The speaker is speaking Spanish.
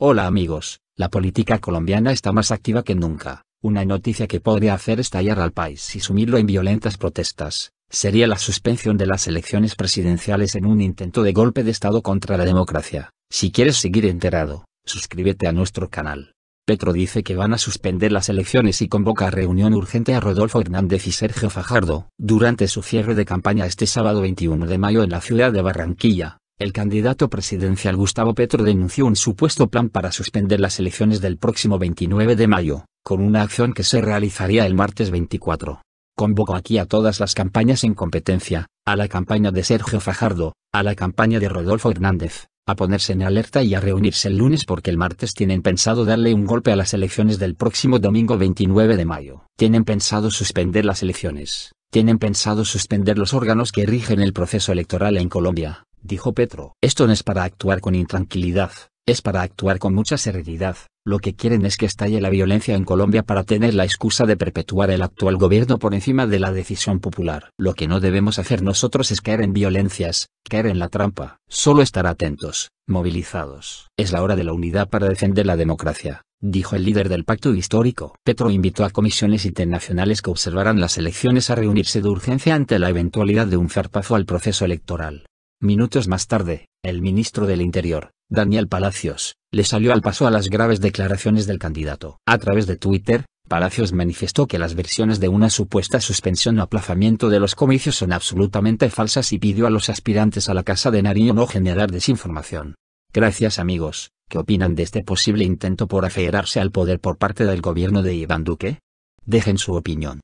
Hola amigos, la política colombiana está más activa que nunca. Una noticia que podría hacer estallar al país y sumirlo en violentas protestas, sería la suspensión de las elecciones presidenciales en un intento de golpe de Estado contra la democracia. Si quieres seguir enterado, suscríbete a nuestro canal. Petro dice que van a suspender las elecciones y convoca reunión urgente a Rodolfo Hernández y Sergio Fajardo, durante su cierre de campaña este sábado 21 de mayo en la ciudad de Barranquilla el candidato presidencial Gustavo Petro denunció un supuesto plan para suspender las elecciones del próximo 29 de mayo, con una acción que se realizaría el martes 24. Convocó aquí a todas las campañas en competencia, a la campaña de Sergio Fajardo, a la campaña de Rodolfo Hernández, a ponerse en alerta y a reunirse el lunes porque el martes tienen pensado darle un golpe a las elecciones del próximo domingo 29 de mayo. Tienen pensado suspender las elecciones. Tienen pensado suspender los órganos que rigen el proceso electoral en Colombia dijo Petro. Esto no es para actuar con intranquilidad, es para actuar con mucha serenidad, Lo que quieren es que estalle la violencia en Colombia para tener la excusa de perpetuar el actual gobierno por encima de la decisión popular. Lo que no debemos hacer nosotros es caer en violencias, caer en la trampa. Solo estar atentos, movilizados. Es la hora de la unidad para defender la democracia, dijo el líder del pacto histórico. Petro invitó a comisiones internacionales que observaran las elecciones a reunirse de urgencia ante la eventualidad de un zarpazo al proceso electoral. Minutos más tarde, el ministro del Interior, Daniel Palacios, le salió al paso a las graves declaraciones del candidato. A través de Twitter, Palacios manifestó que las versiones de una supuesta suspensión o aplazamiento de los comicios son absolutamente falsas y pidió a los aspirantes a la Casa de Nariño no generar desinformación. Gracias amigos, ¿qué opinan de este posible intento por aferrarse al poder por parte del gobierno de Iván Duque? Dejen su opinión.